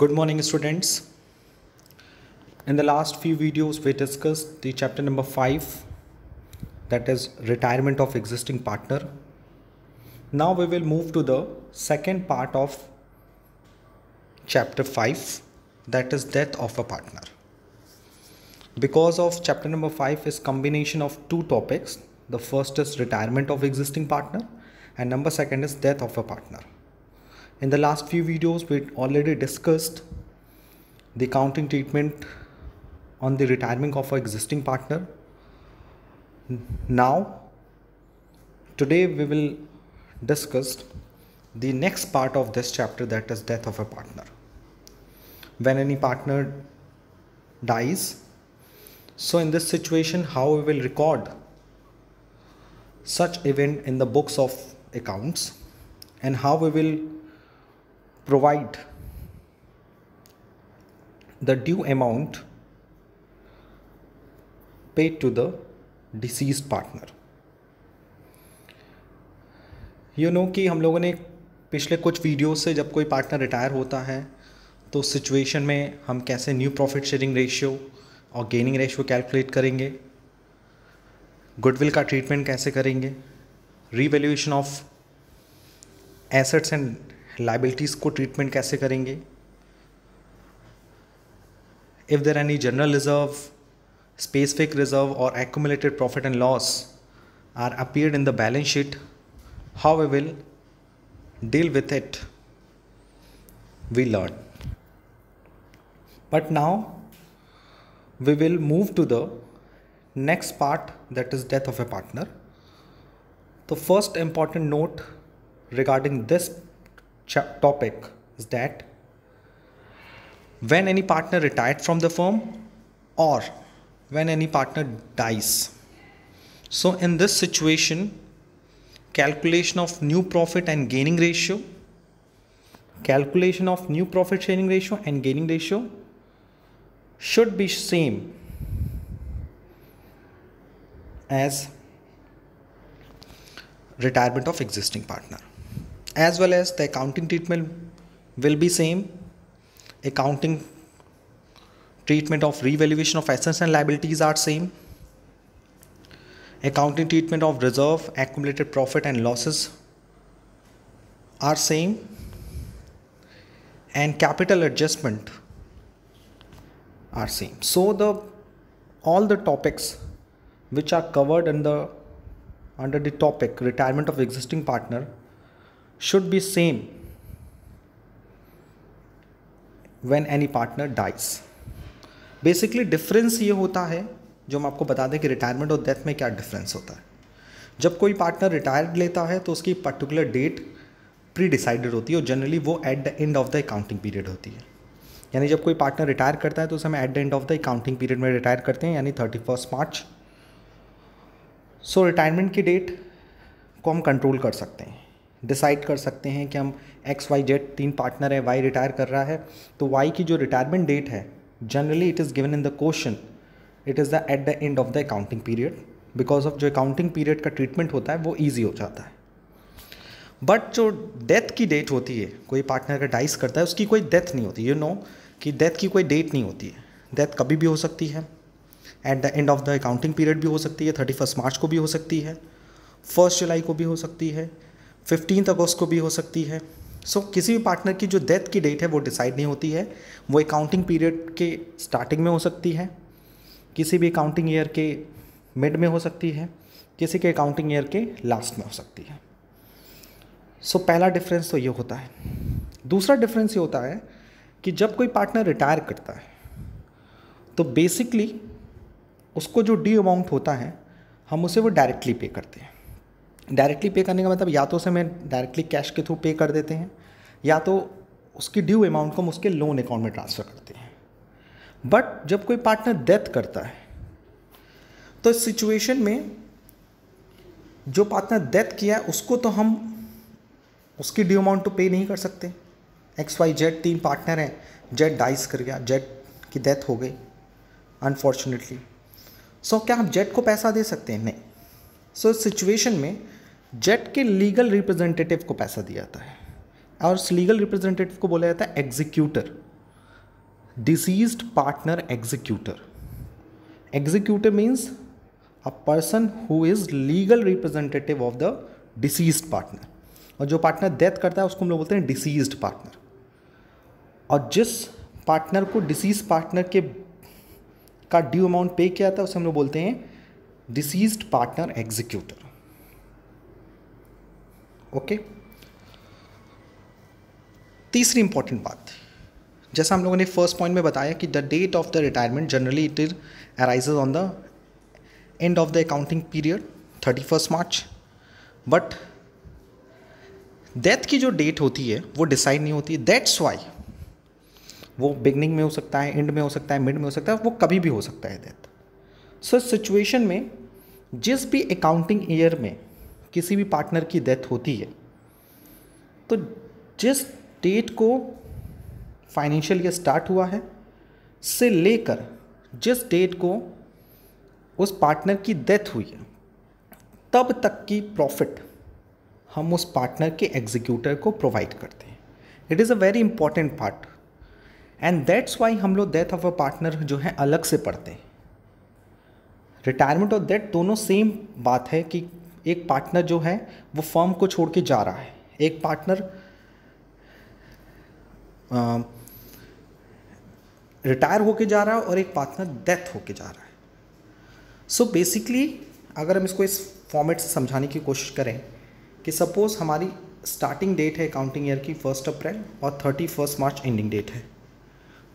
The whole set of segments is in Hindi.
Good morning students. In the last few videos we discussed the chapter number 5 that is retirement of existing partner. Now we will move to the second part of chapter 5 that is death of a partner. Because of chapter number 5 is combination of two topics. The first is retirement of existing partner and number second is death of a partner in the last few videos we already discussed the accounting treatment on the retirement of our existing partner now today we will discuss the next part of this chapter that is death of a partner when any partner dies so in this situation how we will record such event in the books of accounts and how we will provide the due amount paid to the deceased partner you know कि हम लोगों ने पिछले कुछ वीडियो से जब कोई पार्टनर रिटायर होता है तो सिचुएशन में हम कैसे न्यू प्रॉफिट शेयरिंग रेशियो और गेनिंग रेशियो कैलकुलेट करेंगे गुडविल का ट्रीटमेंट कैसे करेंगे revaluation of assets and liabilities को ट्रीटमेंट कैसे करेंगे if there are any general reserve, specific reserve or accumulated profit and loss are appeared in the balance sheet, how we will deal with it, we learn. But now we will move to the next part that is death of a partner. The first important note regarding this topic is that when any partner retired from the firm or when any partner dies. So in this situation, calculation of new profit and gaining ratio, calculation of new profit sharing ratio and gaining ratio should be same as retirement of existing partner as well as the accounting treatment will be same accounting treatment of revaluation of assets and liabilities are same accounting treatment of reserve accumulated profit and losses are same and capital adjustment are same so the all the topics which are covered in the under the topic retirement of existing partner should be same when any partner dies basically difference ये होता है जो हम आपको बता दें कि रिटायरमेंट और डेथ में क्या डिफरेंस होता है जब कोई पार्टनर रिटायर्ड लेता है तो उसकी पर्टिकुलर डेट प्री डिसाइडेड होती है और जनरली वो at the end of the accounting period होती है यानी जब कोई पार्टनर रिटायर करता है तो उसे हम at the end of the accounting period में रिटायर करते हैं यानी thirty first March so retirement की डेट को हम कंट्रोल कर सकते हैं डिसाइड कर सकते हैं कि हम एक्स वाई जेड तीन पार्टनर है वाई रिटायर कर रहा है तो वाई की जो रिटायरमेंट डेट है generally it is given in the question it is the at the end of the accounting period because of जो अकाउंटिंग पीरियड का ट्रीटमेंट होता है वो ईजी हो जाता है बट जो डेथ की डेट होती है कोई पार्टनर का डाइस करता है उसकी कोई डेथ नहीं होती यू you नो know, कि डेथ की कोई डेट नहीं होती है डेथ कभी भी हो सकती है at the end of the accounting period भी हो सकती है थर्टी फर्स्ट मार्च को भी हो सकती है फर्स्ट जुलाई को भी हो सकती है फिफ्टीन अगस्त को भी हो सकती है सो so, किसी भी पार्टनर की जो डेथ की डेट है वो डिसाइड नहीं होती है वो अकाउंटिंग पीरियड के स्टार्टिंग में हो सकती है किसी भी अकाउंटिंग ईयर के मिड में हो सकती है किसी के अकाउंटिंग ईयर के लास्ट में हो सकती है सो so, पहला डिफरेंस तो ये होता है दूसरा डिफरेंस ये होता है कि जब कोई पार्टनर रिटायर करता है तो बेसिकली उसको जो डी अमाउंट होता है हम उसे वो डायरेक्टली पे करते हैं डायरेक्टली पे करने का मतलब या तो उसे हमें डायरेक्टली कैश के थ्रू पे कर देते हैं या तो उसकी ड्यू अमाउंट को हम उसके लोन अकाउंट में ट्रांसफ़र करते हैं बट जब कोई पार्टनर डेथ करता है तो इस सिचुएशन में जो पार्टनर डेथ किया है उसको तो हम उसकी ड्यू अमाउंट तो पे नहीं कर सकते एक्स वाई जेड तीन पार्टनर हैं जेड डाइस कर गया जेड की डेथ हो गई अनफॉर्चुनेटली सो क्या हम जेड को पैसा दे सकते हैं नहीं सो so, इस सिचुएशन में जेट के लीगल रिप्रेजेंटेटिव को पैसा दिया जाता है और उस लीगल रिप्रेजेंटेटिव को बोला जाता है executor deceased partner executor executor means a person who is legal representative of the deceased partner और जो पार्टनर डेथ करता है उसको हम लोग बोलते हैं डिसीज पार्टनर और जिस पार्टनर को डिसीज पार्टनर के का ड्यू अमाउंट पे किया था उसे हम लोग बोलते हैं डिसीज पार्टनर एग्जीक्यूटर ओके तीसरी इंपॉर्टेंट बात जैसा हम लोगों ने फर्स्ट पॉइंट में बताया कि the date of the retirement generally it is arise on the end of the accounting period thirty first March but death की जो डेट होती है वो डिसाइड नहीं होती दैट्स वाई वो बिगनिंग में हो सकता है एंड में हो सकता है मिड में हो सकता है वो कभी भी हो सकता है डेथ सो सिचुएशन में जिस भी अकाउंटिंग ईयर में किसी भी पार्टनर की डेथ होती है तो जिस डेट को फाइनेंशियल ईयर स्टार्ट हुआ है से लेकर जिस डेट को उस पार्टनर की डेथ हुई है तब तक की प्रॉफिट हम उस पार्टनर के एग्जीक्यूटर को प्रोवाइड करते हैं it is a very important part and that's why हम लोग डेथ ऑफ अ पार्टनर जो है अलग से पढ़ते हैं रिटायरमेंट और डेथ दोनों सेम बात है कि एक पार्टनर जो है वो फॉर्म को छोड़ के जा रहा है एक पार्टनर रिटायर होके जा रहा है और एक पार्टनर डेथ होके जा रहा है सो so बेसिकली अगर हम इसको इस फॉर्मेट से समझाने की कोशिश करें कि सपोज़ हमारी स्टार्टिंग डेट है अकाउंटिंग ईयर की फर्स्ट अप्रैल और thirty first March ending date है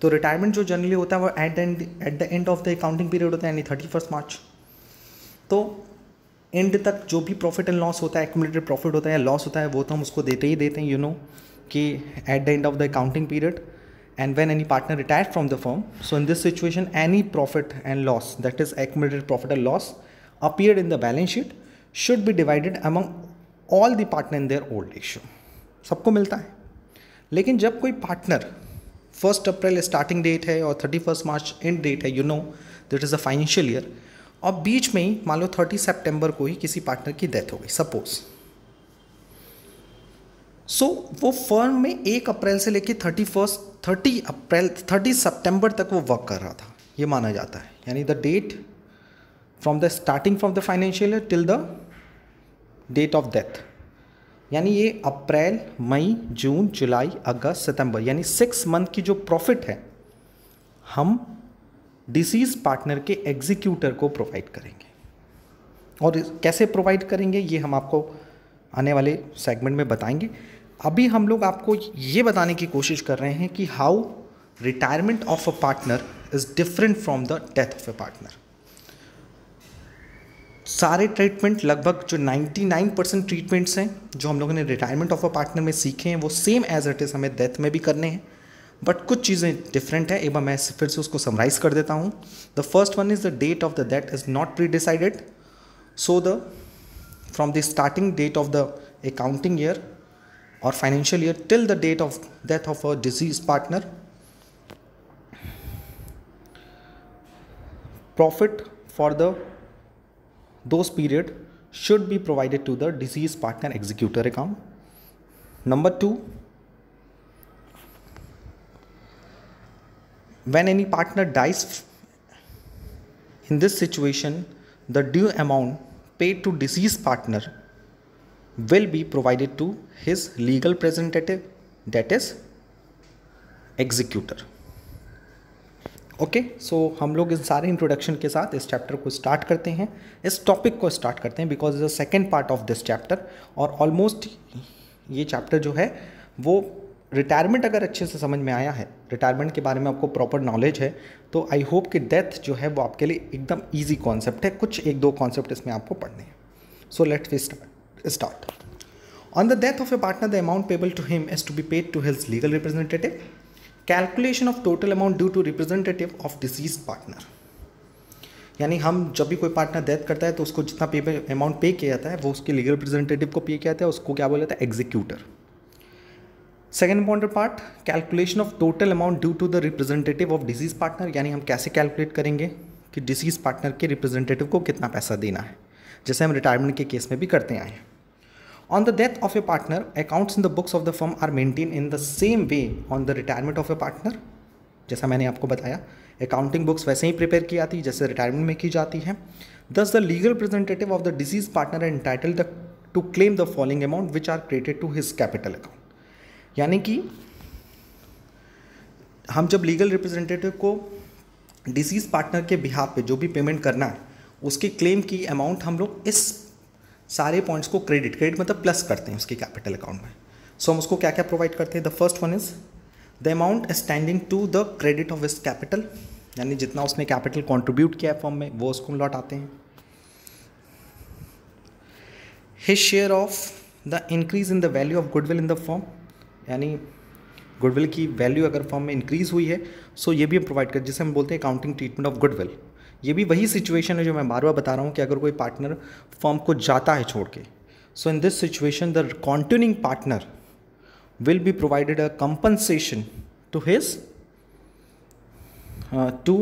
तो रिटायरमेंट जो जनरली होता है वो at end at the end of the accounting period होता है यानी थर्टी फर्स्ट मार्च तो एंड तक जो भी प्रॉफिट एंड लॉस होता है एकुमलेटेड प्रॉफिट होता है या लॉस होता है वो तो हम उसको देते ही देते हैं यू नो कि at the end of the accounting period and when any partner retire from the firm so in this situation any profit and loss that is accumulated profit and loss appear in the balance sheet should be divided among all the partner in their old issue सबको मिलता है लेकिन जब कोई partner first April starting date है और thirty first March end date है you know that is a financial year और बीच में ही मान लो थर्टी सेप्टेम्बर को ही किसी पार्टनर की डेथ हो गई सपोज सो so, वो फर्म में एक अप्रैल से लेकर thirty first thirty April thirty September तक वो वर्क कर रहा था ये माना जाता है यानी the date from the starting from the financial till the date of death यानी ये अप्रैल मई जून जुलाई अगस्त सितंबर यानी सिक्स मंथ की जो प्रॉफिट है हम डिसीज पार्टनर के एग्जीक्यूटर को प्रोवाइड करेंगे और कैसे प्रोवाइड करेंगे ये हम आपको आने वाले सेगमेंट में बताएंगे अभी हम लोग आपको ये बताने की कोशिश कर रहे हैं कि how retirement of a partner is different from the death of a partner सारे ट्रीटमेंट लगभग जो 99 परसेंट ट्रीटमेंट्स हैं जो हम लोगों ने रिटायरमेंट ऑफ अ पार्टनर में सीखे हैं वो सेम एज इट इज़ हमें डेथ में भी करने हैं बट कुछ चीज़ें डिफरेंट है एक बार मैं फिर से उसको समराइज कर देता हूँ the first one is the date of the that is not pre decided so the from the starting date of the accounting year और financial year till the date of death of a deceased partner profit for the those period should be provided to the deceased partner executor account number two when any partner dies in this situation the due amount paid to deceased partner will be provided to his legal representative that is executor okay so हम लोग इन सारे इंट्रोडक्शन के साथ इस चैप्टर को स्टार्ट करते हैं इस टॉपिक को स्टार्ट करते हैं because is the second part of this chapter और ऑलमोस्ट ये चैप्टर जो है वो रिटायरमेंट अगर अच्छे से समझ में आया है रिटायरमेंट के बारे में आपको प्रॉपर नॉलेज है तो आई होप कि डेथ जो है वो आपके लिए एकदम ईजी कॉन्सेप्ट है कुछ एक दो कॉन्सेप्ट इसमें आपको पढ़ने हैं so let we start on the death of a partner the amount payable to him as to be paid to his legal representative calculation of total amount due to representative of deceased partner यानी हम जब भी कोई पार्टनर डेथ करता है तो उसको जितना पे अमाउंट पे किया जाता है वो उसके लीगल रिप्रेजेंटेटिव को पे किया जाता है उसको क्या बोला जाता है executor second point part calculation of total amount due to the representative of deceased partner यानी हम कैसे कैलकुलेट करेंगे कि डिजीज़ पार्टनर के रिप्रेजेंटेटिव को कितना पैसा देना है जैसे हम रिटायरमेंट के केस में भी करते आए हैं on the death of a partner accounts in the books of the firm are maintain in the same way on the retirement of a partner जैसा मैंने आपको बताया अकाउंटिंग बुक्स वैसे ही प्रिपेयर की जाती है जैसे रिटायरमेंट में की जाती है thus the legal representative of the deceased partner entitled to claim the following amount which are credited to his capital account यानी कि हम जब लीगल रिप्रेजेंटेटिव को डिसीज पार्टनर के बिहाफ पे जो भी पेमेंट करना है उसके क्लेम की अमाउंट हम लोग इस सारे पॉइंट्स को क्रेडिट क्रेडिट मतलब प्लस करते हैं उसके कैपिटल अकाउंट में सो so, हम उसको क्या क्या प्रोवाइड करते हैं the first one is the amount standing to the credit of his capital यानी जितना उसने कैपिटल कॉन्ट्रीब्यूट किया है फॉर्म में वो उसको लौट आते हैं his share of the increase in the value of goodwill in the firm यानी गुडविल की वैल्यू अगर फॉर्म में इंक्रीज़ हुई है सो ये भी हम प्रोवाइड कर जिसे हम बोलते हैं अकाउंटिंग ट्रीटमेंट ऑफ गुडविल ये भी वही सिचुएशन है जो मैं बार बार बता रहा हूँ कि अगर कोई पार्टनर फॉर्म को जाता है छोड़ के so in this situation the continuing partner will be provided a compensation to his to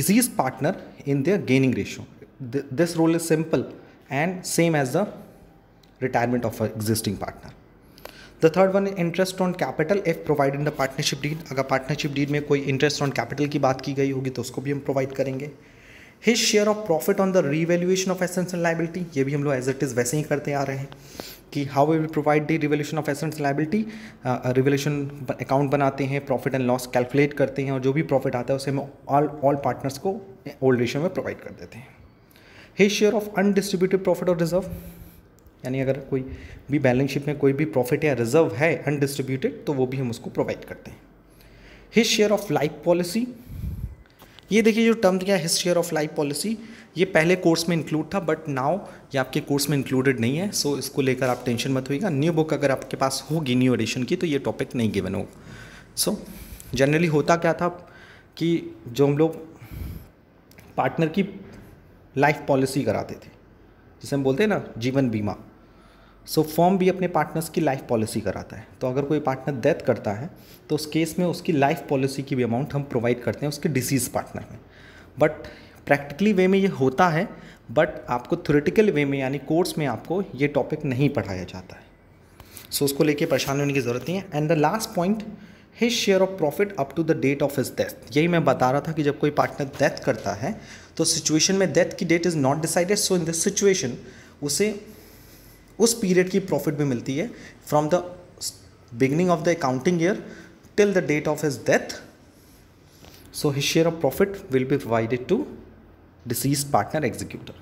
deceased partner in the gaining ratio this rule is simple and same as the retirement of a existing partner the third one interest on capital if provide in the partnership deed अगर पार्टनरशिप डीड में कोई इंटरेस्ट ऑन कैपिटल की बात की गई होगी तो उसको भी हम प्रोवाइड करेंगे his share of profit on the revaluation of assets and liability ये भी हम लोग एज इट इज़ वैसे ही करते आ रहे हैं कि how we will provide the revaluation of assets liability revaluation account बनाते हैं प्रॉफिट एंड लॉस कैलकुलेट करते हैं और जो भी प्रॉफिट आता है उसे हम ऑल ऑल पार्टनर्स को ओल्ड रेशियो में प्रोवाइड कर देते हैं his share of undistributed profit और रिजर्व यानी अगर कोई भी बैलेंस शीट में कोई भी प्रॉफिट या रिजर्व है अनडिस्ट्रीब्यूटेड तो वो भी हम उसको प्रोवाइड करते हैं his share of life policy ये देखिए जो टर्म दिया his share of life policy ये पहले कोर्स में इंक्लूड था बट नाउ ये आपके कोर्स में इंक्लूडेड नहीं है सो so इसको लेकर आप टेंशन मत होगा न्यू बुक अगर आपके पास होगी न्यू एडिशन की तो ये टॉपिक नहीं गिवन होगा सो जनरली होता क्या था कि जो हम लोग पार्टनर की लाइफ पॉलिसी कराते थे जिसे हम बोलते हैं ना जीवन बीमा सो फॉर्म भी अपने पार्टनर्स की लाइफ पॉलिसी कराता है तो अगर कोई पार्टनर डेथ करता है तो उस केस में उसकी लाइफ पॉलिसी की भी अमाउंट हम प्रोवाइड करते हैं उसके डिसीज़ पार्टनर में बट प्रैक्टिकली वे में ये होता है बट आपको थ्योरेटिकल वे में यानी कोर्स में आपको ये टॉपिक नहीं पढ़ाया जाता है सो so, उसको लेके परेशान होने की ज़रूरत नहीं है and the last point his share of profit up to the date of his death यही मैं बता रहा था कि जब कोई पार्टनर डेथ करता है तो सिचुएशन में डेथ की date is not decided so in this situation उसे उस पीरियड की प्रॉफिट भी मिलती है from the beginning of the accounting year till the date of his death so his share of profit will be provided to deceased partner executor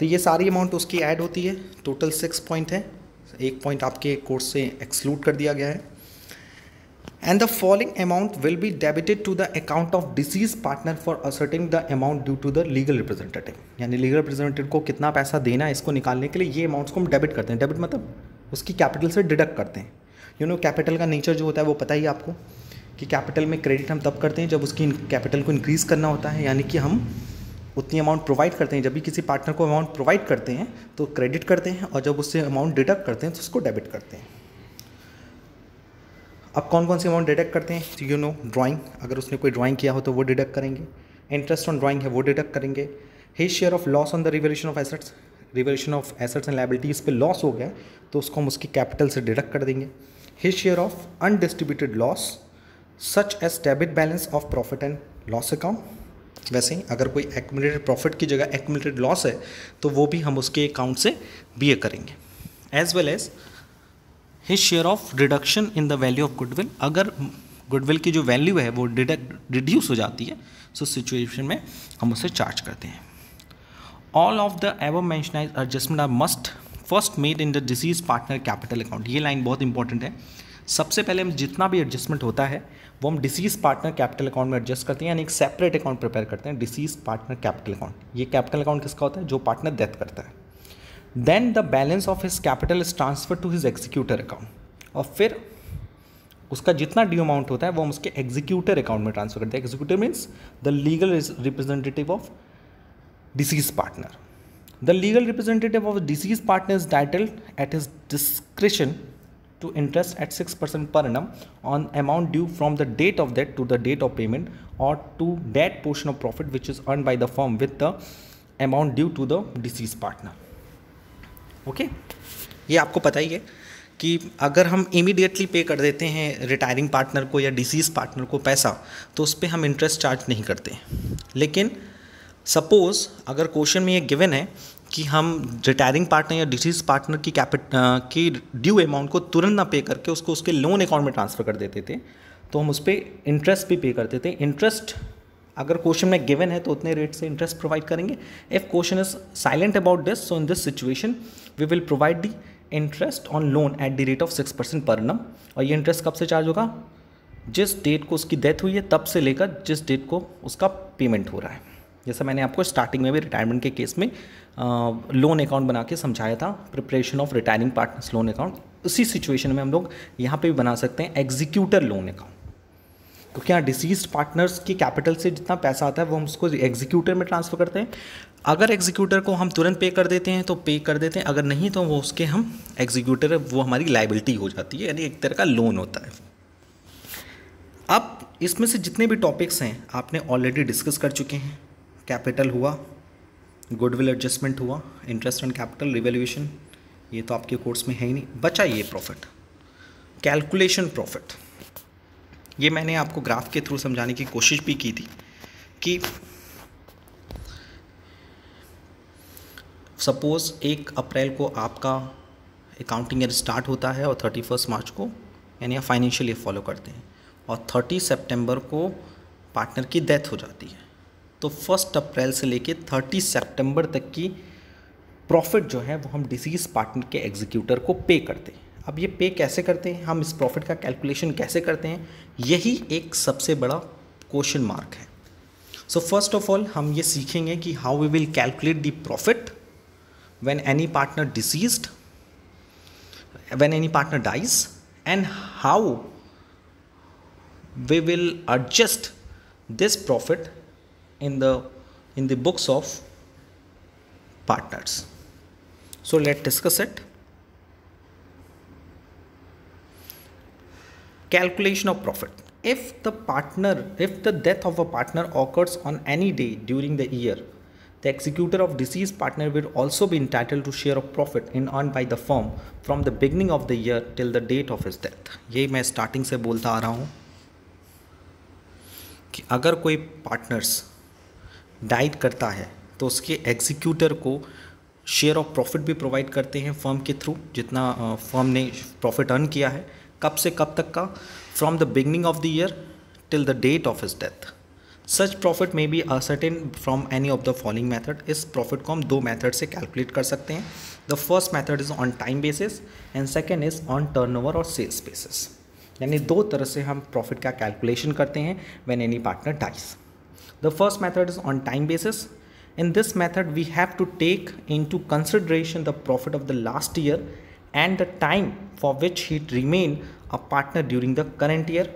तो ये सारी अमाउंट उसकी ऐड होती है टोटल सिक्स पॉइंट है एक पॉइंट आपके कोर्स से एक्सक्लूड कर दिया गया है and the following amount will be debited to the account of deceased partner for asserting the amount due to the legal representative यानी legal representative को कितना पैसा देना है इसको निकालने के लिए ये अमाउंट्स को हम डेबिट करते हैं डेबिट मतलब उसकी कैपिटल से डिडक्ट करते हैं यू नो कैपिटल का नेचर जो होता है वो पता ही आपको कि कैपिटल में क्रेडिट हम तब करते हैं जब उसकी कैपिटल को इंक्रीज़ करना होता है यानी कि हम उतनी अमाउंट प्रोवाइड करते हैं जब भी किसी पार्टनर को अमाउंट प्रोवाइड करते हैं तो क्रेडिट करते हैं और जब उससे अमाउंट डिडक्ट करते हैं तो उसको डेबिट करते हैं अब कौन कौन सी अमाउंट डिडक्ट करते हैं यू नो ड्राइंग अगर उसने कोई ड्राइंग किया हो तो वो डिडक्ट करेंगे इंटरेस्ट ऑन ड्राइंग है वो डिडक्ट करेंगे his share of loss on the revaluation of assets revaluation of assets and liabilities पे लॉस हो गया तो उसको हम उसकी कैपिटल से डिडक्ट कर देंगे his share of undistributed loss such as debit balance of profit and loss account वैसे ही अगर कोई एक्यूमलेटेड प्रॉफिट की जगह एक्यूमलेटेड लॉस है तो वो भी हम उसके अकाउंट से ए करेंगे as well as his share of reduction in the value of goodwill अगर गुडविल की जो वैल्यू है वो डिडक्ट रिड्यूस हो जाती है सो सिचुएशन में हम उसे चार्ज करते हैं all of the aforementioned adjustment are must first made in the deceased partner capital account ये लाइन बहुत इंपॉर्टेंट है सबसे पहले हम जितना भी एडजस्टमेंट होता है वो हम डिसीज पार्टनर कैपिटल अकाउंट में एडजस्ट करते हैं यानी एक सेपरेट अकाउंट प्रिपेयर करते हैं डिसीज पार्टनर कैपिटल अकाउंट ये कैपिटल अकाउंट किसका होता है जो पार्टनर डेथ करता है then the balance of his capital is transfer to his executor account और फिर उसका जितना ड्यू अमाउंट होता है वो हम उसके एग्जीक्यूटर अकाउंट में ट्रांसफर करते हैं executor means the legal representative of deceased partner the legal representative of deceased partner is titled at his discretion to interest at 6% per annum on amount due from the date of debt to the date of payment or to that portion of profit which is earned by the firm with the amount due to the deceased partner. Okay ये आपको पता ही है कि अगर हम इमीडिएटली पे कर देते हैं रिटायरिंग पार्टनर को या डिसीज़ पार्टनर को पैसा तो उस पर हम इंटरेस्ट चार्ज नहीं करते लेकिन सपोज़ अगर क्वेश्चन में ये गिवन है कि हम रिटायरिंग पार्टनर या डिसीज पार्टनर की कैपिट की ड्यू अमाउंट को तुरंत ना पे करके उसको उसके लोन अकाउंट में ट्रांसफ़र कर देते थे तो हम उस पर इंटरेस्ट भी पे करते थे इंटरेस्ट अगर क्वेश्चन में गिवन है तो उतने रेट से इंटरेस्ट प्रोवाइड करेंगे if question is silent about this so in this situation we will provide the interest on loan at the rate of six percent per नम और ये इंटरेस्ट कब से चार्ज होगा जिस डेट को उसकी डेथ हुई है तब से लेकर जिस डेट को उसका पेमेंट हो रहा है जैसा मैंने आपको स्टार्टिंग में भी रिटायरमेंट के केस में लोन अकाउंट बना के समझाया था preparation of retiring partners loan account उसी सिचुएशन में हम लोग यहाँ पे भी बना सकते हैं एग्जीक्यूटर लोन अकाउंट क्योंकि यहाँ डिसीज पार्टनर्स की कैपिटल से जितना पैसा आता है वो हम उसको एग्जीक्यूटर में ट्रांसफ़र करते हैं अगर एग्जीक्यूटर को हम तुरंत पे कर देते हैं तो पे कर देते हैं अगर नहीं तो वो उसके हम एग्जीक्यूटर वो हमारी लाइबिलिटी हो जाती है यानी एक तरह का लोन होता है अब इसमें से जितने भी टॉपिक्स हैं आपने ऑलरेडी डिस्कस कर चुके हैं कैपिटल हुआ गुडविल एडजस्टमेंट हुआ इंटरेस्ट ऑन कैपिटल रिवेल्यूशन ये तो आपके कोर्स में है ही नहीं बचा ये प्रॉफिट कैलकुलेशन प्रॉफिट ये मैंने आपको ग्राफ के थ्रू समझाने की कोशिश भी की थी कि सपोज़ एक अप्रैल को आपका अकाउंटिंग ईयर स्टार्ट होता है और थर्टी फर्स्ट मार्च को यानी आप फाइनेंशियल ईयर फॉलो करते हैं और थर्टी सितंबर को पार्टनर की डेथ हो जाती है तो फर्स्ट अप्रैल से लेके थर्टी सितंबर तक की प्रॉफिट जो है वो हम डिसीज़ पार्टनर के एग्जीक्यूटर को पे करते हैं अब ये पे कैसे करते हैं हम इस प्रॉफिट का कैलकुलेशन कैसे करते हैं यही एक सबसे बड़ा क्वेश्चन मार्क है सो फर्स्ट ऑफ ऑल हम ये सीखेंगे कि how we will calculate the profit when any partner deceased when any partner dies and how we will adjust this profit in the in the books of partners so let discuss it Calculation of profit. If the partner, if the death of a partner occurs on any day during the year, the executor of deceased partner will also be entitled to share of profit in earned by the firm from the beginning of the year till the date of his death. ye मैं starting se bolta aa raha hu कि अगर कोई पार्टनर्स डाइट करता है तो उसके एग्जीक्यूटर को शेयर ऑफ प्रॉफिट भी प्रोवाइड करते हैं फर्म के थ्रू जितना फर्म ने प्रॉफिट अर्न किया है कब से कब तक का from the beginning of the year till the date of his death such profit may be ascertain from any of the following method इस प्रॉफिट को हम दो मैथड से कैलकुलेट कर सकते हैं the first method is on time basis and second is on turnover और सेल्स बेसिस यानी दो तरह से हम प्रॉफिट का कैलकुलेशन करते हैं when any partner dies the first method is on time basis in this method we have to take into consideration the profit of the last year and the time for which he remained a partner during the current year.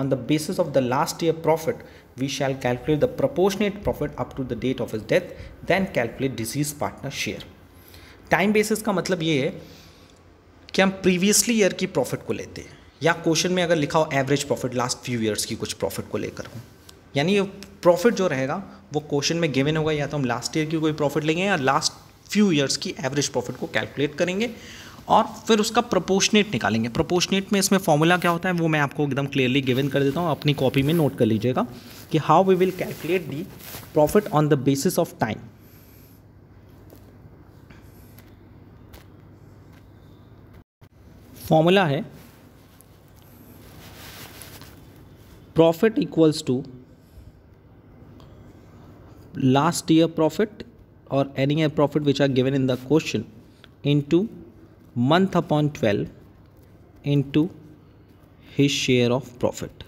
On the basis of the last year profit, we shall calculate the proportionate profit up to the date of his death, then calculate deceased partner share. Time basis का मतलब ये है कि हम प्रीवियसली ईयर की प्रॉफिट को लेते हैं या क्वेश्चन में अगर लिखा हो average profit last few years की कुछ प्रॉफिट को लेकर हो यानी ये प्रॉफिट जो रहेगा वो क्वेश्चन में गिवन होगा या तो हम लास्ट ईयर की कोई प्रॉफिट लेंगे या लास्ट फ्यू ईयर्स की एवरेज प्रॉफिट को कैलकुलेट करेंगे और फिर उसका प्रपोशनेट निकालेंगे प्रपोशनेट में इसमें फॉर्मूला क्या होता है वो मैं आपको एकदम क्लियरली गिवन कर देता हूँ अपनी कॉपी में नोट कर लीजिएगा कि how we will calculate the profit on the basis of time formula है profit equals to last year profit और any year profit which are given in the question to month upon twelve into his share of profit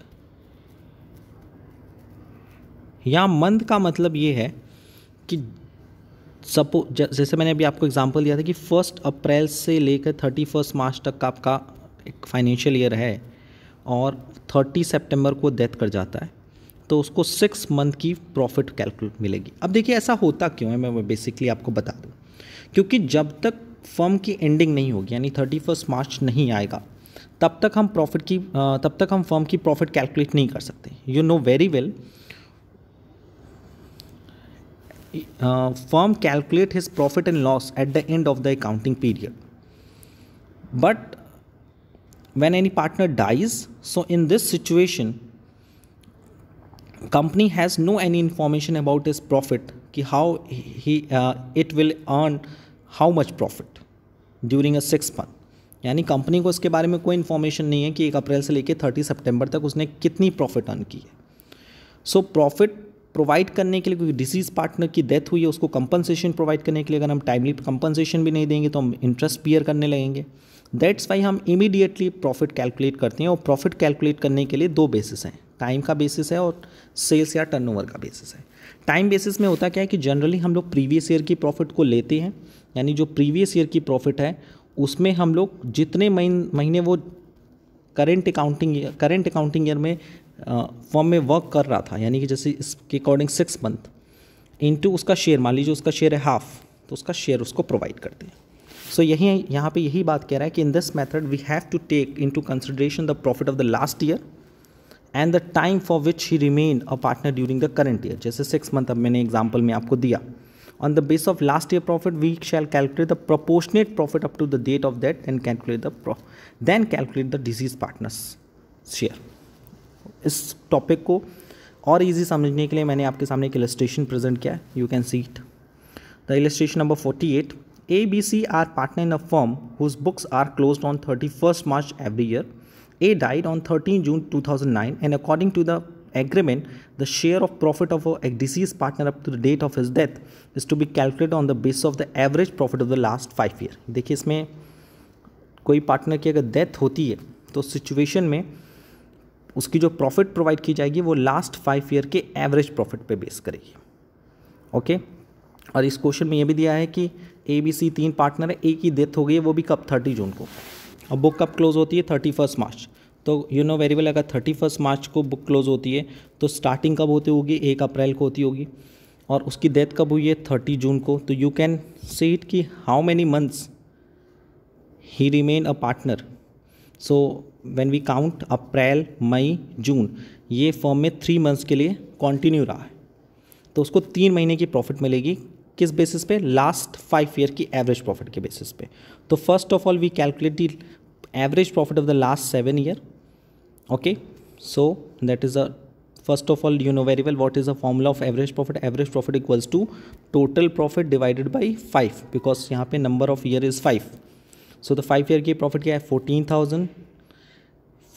यहाँ मंथ का मतलब ये है कि सपो जैसे मैंने अभी आपको एग्जांपल दिया था कि फर्स्ट अप्रैल से लेकर थर्टी फर्स्ट मार्च तक का आपका एक फाइनेंशियल ईयर है और थर्टी सेप्टेम्बर को डेथ कर जाता है तो उसको सिक्स मंथ की प्रॉफिट कैलकुलेट मिलेगी अब देखिए ऐसा होता क्यों है मैं बेसिकली आपको बता दूँ क्योंकि जब तक फर्म की एंडिंग नहीं होगी यानी थर्टी फर्स्ट मार्च नहीं आएगा तब तक हम प्रॉफिट की तब तक हम फर्म की प्रॉफिट कैलकुलेट नहीं कर सकते you know very well firm calculate his profit and loss at the end of the accounting period but when any partner dies so in this situation company has no any information about his profit कि how he it will earn how much profit during a six month यानी कंपनी को इसके बारे में कोई इन्फॉर्मेशन नहीं है कि एक अप्रैल से लेकर थर्टी सेप्टेम्बर तक उसने कितनी प्रॉफिट अर्न की है सो प्रॉफिट प्रोवाइड करने के लिए क्योंकि डिसीज पार्टनर की डेथ हुई है उसको कंपनसेशन प्रोवाइड करने के लिए अगर हम टाइमली कंपनसेशन भी नहीं देंगे तो हम इंटरेस्ट बियर करने लगेंगे दैट्स वाई हम इमीडिएटली प्रॉफिट कैलकुलेट करते हैं और प्रॉफिट कैलकुलेट करने के लिए दो बेसिस हैं टाइम का बेसिस है और सेल्स या टर्नओवर का बेसिस है टाइम बेसिस में होता क्या है कि जनरली हम लोग प्रीवियस ईयर की प्रॉफिट को लेते हैं यानी जो प्रीवियस ईयर की प्रॉफिट है उसमें हम लोग जितने महीने वो current accounting current accounting year में फॉर्म में वर्क कर रहा था यानी कि जैसे इसके अकॉर्डिंग सिक्स मंथ इनटू उसका शेयर मान लीजिए उसका शेयर है हाफ तो उसका शेयर उसको प्रोवाइड करते हैं सो so, यही यहाँ पे यही बात कह रहा है कि in this method we have to take into consideration the profit of the last year and the time for which he remain a partner during the current year जैसे सिक्स मंथ अब मैंने एग्जाम्पल में आपको दिया on the base of last year profit we shall calculate the proportionate profit up to the date of that and calculate the then calculate the deceased partners share इस टॉपिक को और इजी समझने के लिए मैंने आपके सामने एक इलस्ट्रेशन प्रेजेंट किया है you can see it the illustration number forty eight A B C are partner in a firm whose books are close on thirty first March every year A died on 13 June 2009 and according to the agreement, the share of profit of a deceased partner up to the date of his death is to be calculated on the basis of the average profit of the last five years. देखिए इसमें कोई partner की अगर death होती है तो situation में उसकी जो profit provide की जाएगी वो last five year के average profit पे base करेगी Okay? और इस question में ये भी दिया है कि ए बी सी तीन पार्टनर है ए की डेथ हो गई है वो भी कब 30 जून को अब बुक कब क्लोज होती है थर्टी फर्स्ट मार्च तो यू नो वेरी वेल अगर थर्टी फर्स्ट मार्च को बुक क्लोज होती है तो स्टार्टिंग कब होती होगी एक अप्रैल को होती होगी और उसकी डेथ कब हुई है थर्टी जून को तो यू कैन सी इट कि how many months he remain a partner so when we count April May June ये फॉर्म में थ्री मंथ्स के लिए कॉन्टिन्यू रहा है तो उसको तीन महीने की प्रॉफिट मिलेगी किस बेसिस पे लास्ट फाइव ईयर की एवरेज प्रॉफिट के बेसिस पे तो first of all we calculate the average profit of the last seven year okay so that is a first of all you know very well what is the formula of average profit average profit equals to total profit divided by 5 because यहाँ पे number of year is 5 so the 5 year की profit क्या 14000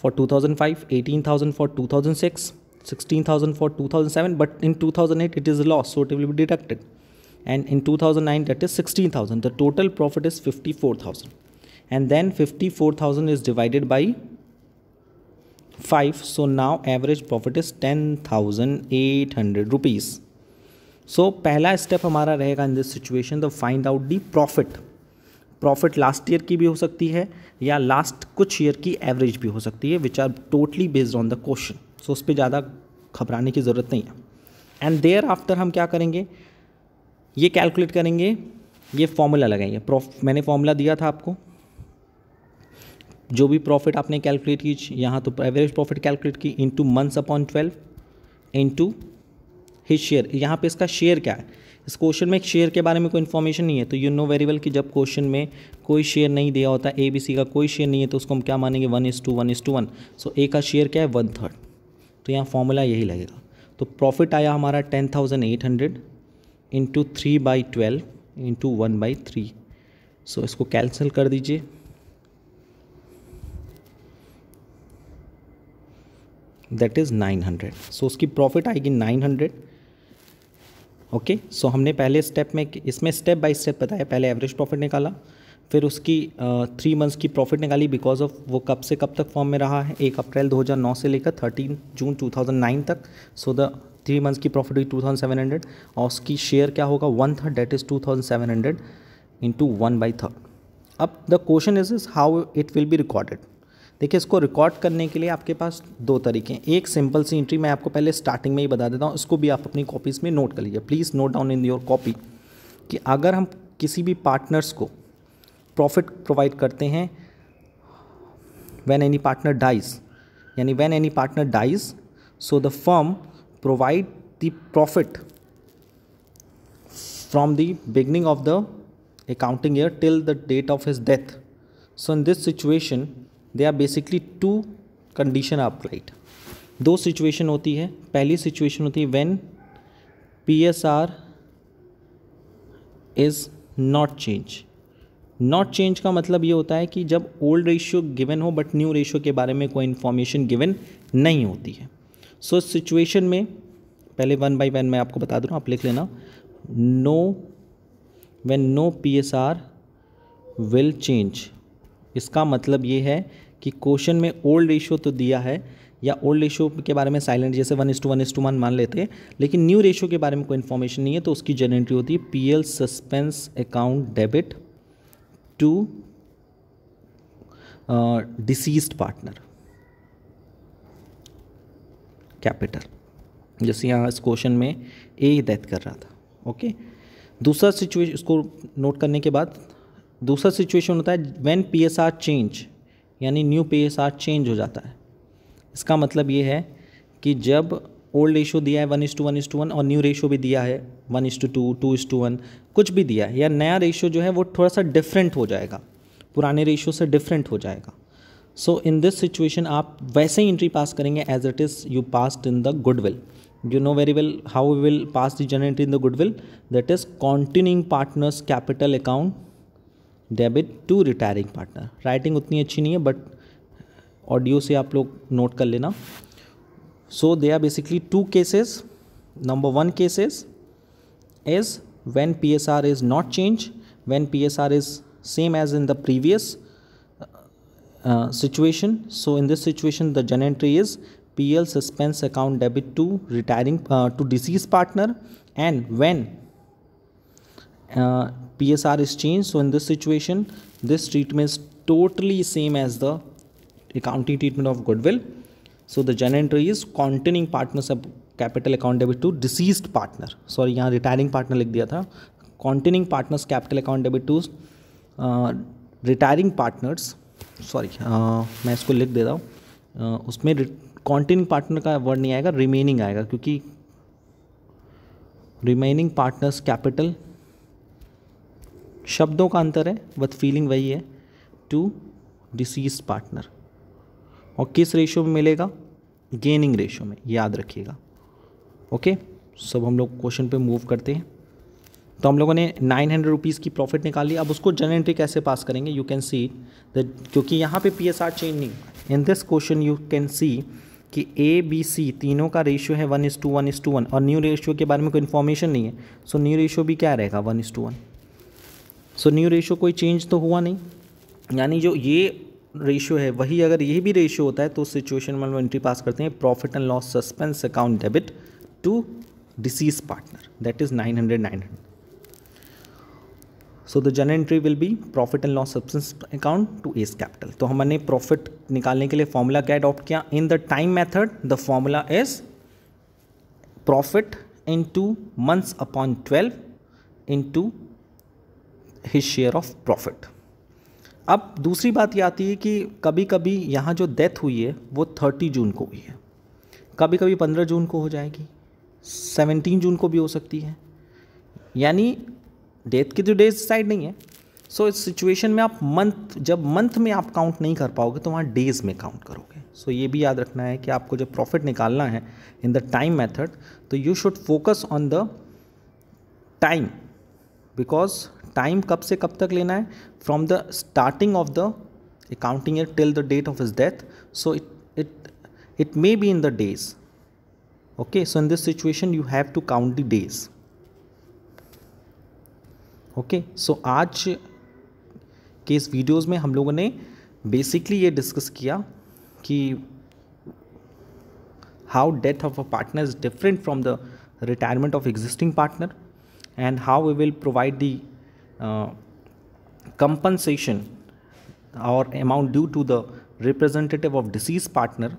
for 2005 18000 for 2006 16000 for 2007 but in 2008 it is a loss so it will be deducted and in 2009 that is 16000 the total profit is 54000 and then 54000 is divided by 5 so now average profit is 10800 rupees so so, पहला स्टेप हमारा रहेगा in this situation the find out the profit profit last year की भी हो सकती है या लास्ट कुछ ईयर की एवरेज भी हो सकती है which are totally based on the question so उस पर ज़्यादा घबराने की ज़रूरत नहीं है एंड देयर आफ्टर हम क्या करेंगे ये कैलकुलेट करेंगे ये फॉर्मूला लगाएंगे मैंने फॉर्मूला दिया था आपको जो भी प्रॉफिट आपने कैलकुलेट की यहाँ तो एवरेज प्रॉफिट कैलकुलेट की into months upon twelve into his share यहाँ पे इसका शेयर क्या है इस क्वेश्चन में एक शेयर के बारे में कोई इन्फॉर्मेशन नहीं है तो यू नो वेरी वेल कि जब क्वेश्चन में कोई शेयर नहीं दिया होता ए बी सी का कोई शेयर नहीं है तो उसको हम क्या मानेंगे one is two one is two one so A का शेयर क्या है वन थर्ड तो यहाँ फॉर्मूला यही लगेगा तो प्रॉफिट आया हमारा ten thousand eight hundred into three by twelve into one by three so इसको कैंसिल कर दीजिए that is nine hundred so उसकी प्रॉफिट आएगी नाइन हंड्रेड ओके सो हमने पहले स्टेप में इसमें स्टेप बाय स्टेप बताया पहले एवरेज प्रॉफिट निकाला फिर उसकी थ्री uh, मंथ्स की प्रॉफिट निकाली बिकॉज ऑफ वो कब से कब तक फॉर्म में रहा है एक अप्रैल 2009 से लेकर 13 जून 2009 तक सो द थ्री मंथ्स की प्रॉफिट हुई 2700 और उसकी शेयर क्या होगा one third date is 2700 thousand seven hundred into one by third अब the question is is how it will be recorded देखिए इसको रिकॉर्ड करने के लिए आपके पास दो तरीके हैं एक सिंपल सी एंट्री मैं आपको पहले स्टार्टिंग में ही बता देता हूँ इसको भी आप अपनी कॉपीज़ में नोट कर लीजिए please note down in your copy कि अगर हम किसी भी पार्टनर्स को प्रॉफिट प्रोवाइड करते हैं वैन एनी पार्टनर डाइज यानी when any partner dies so the firm provide the profit from the beginning of the accounting year till the date of his death so in this situation they are basically two condition आप राइट दो सिचुएशन होती है पहली सिचुएशन होती है when P S R is not change not change का मतलब ये होता है कि जब ओल्ड रेशियो गिवन हो बट न्यू रेशियो के बारे में कोई इन्फॉर्मेशन गिवन नहीं होती है सो so, सिचुएशन में पहले वन बाई वन मैं आपको बता दूँ आप लिख लेना no when no P S R will change इसका मतलब ये है कि क्वेश्चन में ओल्ड रेशियो तो दिया है या ओल्ड रेशियो के बारे में साइलेंट जैसे one is two one is two one मान लेते हैं लेकिन न्यू रेशियो के बारे में कोई इन्फॉर्मेशन नहीं है तो उसकी जनरेंट्री होती है P L suspense account debit to deceased partner capital जैसे यहाँ इस क्वेश्चन में ए डेथ कर रहा था ओके दूसरा सिचुएशन इसको नोट करने के बाद दूसरा सिचुएशन होता है व्हेन पीएसआर चेंज यानी न्यू पीएसआर चेंज हो जाता है इसका मतलब ये है कि जब ओल्ड रेशो दिया है one is two one is two one और न्यू रेशो भी दिया है one is two two two is two one कुछ भी दिया है या नया रेशो जो है वो थोड़ा सा डिफरेंट हो जाएगा पुराने रेशो से डिफरेंट हो जाएगा सो इन दिस सिचुएशन आप वैसे ही एंट्री पास करेंगे as it is you passed in the goodwill know very well how we will pass the journal in the the that is is partners capital account debit to retiring partner writing उतनी अच्छी नहीं है बट ऑडियो से आप लोग नोट कर लेना so they are basically two cases number one cases is S R is not change P S R is same as in the previous situation so in this situation the journal entry is P L suspense account debit to retiring to deceased partner and when PSR is changed. So in this situation, this treatment is totally same as the accounting treatment of goodwill. So the journal entry is continuing partners of capital account debit to deceased partner. Sorry, यहाँ retiring partner लिख दिया था. Continuing partners capital account debit to uh, retiring partners. Sorry, uh, मैं इसको लिख दे रहा हूँ uh, उसमें continuing partner का वर्ड नहीं आएगा remaining आएगा क्योंकि remaining partners capital शब्दों का अंतर है बट फीलिंग वही है टू डिसीज पार्टनर और किस रेशो में मिलेगा गेनिंग रेशो में याद रखिएगा ओके सब हम लोग क्वेश्चन पे मूव करते हैं तो हम लोगों ने नाइन हंड्रेड रुपीज़ की प्रॉफिट निकाली अब उसको जर्नल एंट्री कैसे पास करेंगे यू कैन सी दैट क्योंकि यहाँ पे पी एस आर चेंज नहीं in this question you can see कि ए बी सी तीनों का रेशियो है one is two one is two one और न्यू रेशियो के बारे में कोई इन्फॉर्मेशन नहीं है सो न्यू रेशियो भी क्या रहेगा one is two one so new ratio कोई चेंज तो हुआ नहीं यानी जो ये रेशियो है वही अगर ये भी रेशियो होता है तो उस सिचुएशन में हम एंट्री पास करते हैं profit and loss suspense account debit to deceased partner that is nine hundred nine hundred so the journal entry will be profit and loss suspense account to S capital तो हमने प्रॉफिट निकालने के लिए फॉर्मूला क्या अडॉप्ट किया in the time method the formula is profit into months upon twelve into his share of profit अब दूसरी बात यह आती है कि कभी कभी यहाँ जो डेथ हुई है वो थर्टी जून को हुई है कभी कभी पंद्रह जून को हो जाएगी सेवनटीन जून को भी हो सकती है यानी डेथ की तो डेज साइड नहीं है सो इस सिचुएशन में आप मंथ जब मंथ में आप काउंट नहीं कर पाओगे तो वहाँ डेज में काउंट करोगे सो so, ये भी याद रखना है कि आपको जब प्रॉफिट निकालना है इन द टाइम मेथड तो you should focus on the time because time कब से कब तक लेना है from the starting of the accounting year till the date of his death so it it it may be in the days okay so in this situation you have to count the days okay so आज के इस वीडियोज में हम लोगों ने बेसिकली ये डिस्कस किया कि how death of a partner is different from the retirement of existing partner and how we will provide the uh, compensation or amount due to the representative of deceased partner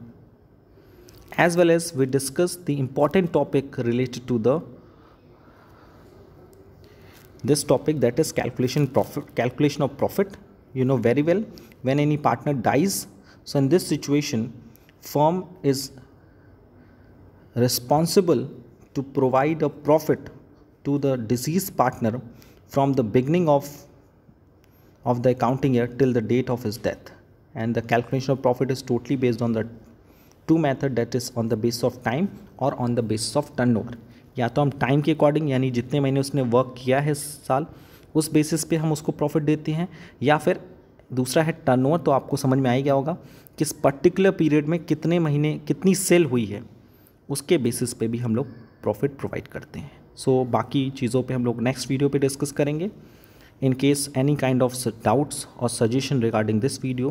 as well as we discuss the important topic related to the this topic that is calculation profit calculation of profit you know very well when any partner dies so in this situation firm is responsible to provide a profit to the deceased partner from the beginning of of the accounting year till the date of his death and the calculation of profit is totally based on the two method that is on the basis of time or on the basis of turnover या तो हम टाइम के अकॉर्डिंग यानी जितने महीने उसने वर्क किया है साल उस बेसिस पे हम उसको प्रॉफिट देते हैं या फिर दूसरा है टर्नओवर तो आपको समझ में आ गया होगा कि इस पर्टिकुलर पीरियड में कितने महीने कितनी सेल हुई है उसके बेसिस पे भी हम लोग प्रॉफिट प्रोवाइड करते हैं सो बाकी चीज़ों पे हम लोग नेक्स्ट वीडियो पे डिस्कस करेंगे in case any kind of doubts और suggestion regarding this video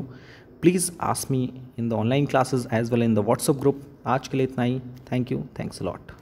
please me in the online classes as well in the WhatsApp group आज के लिए इतना ही थैंक यू थैंक्स लॉट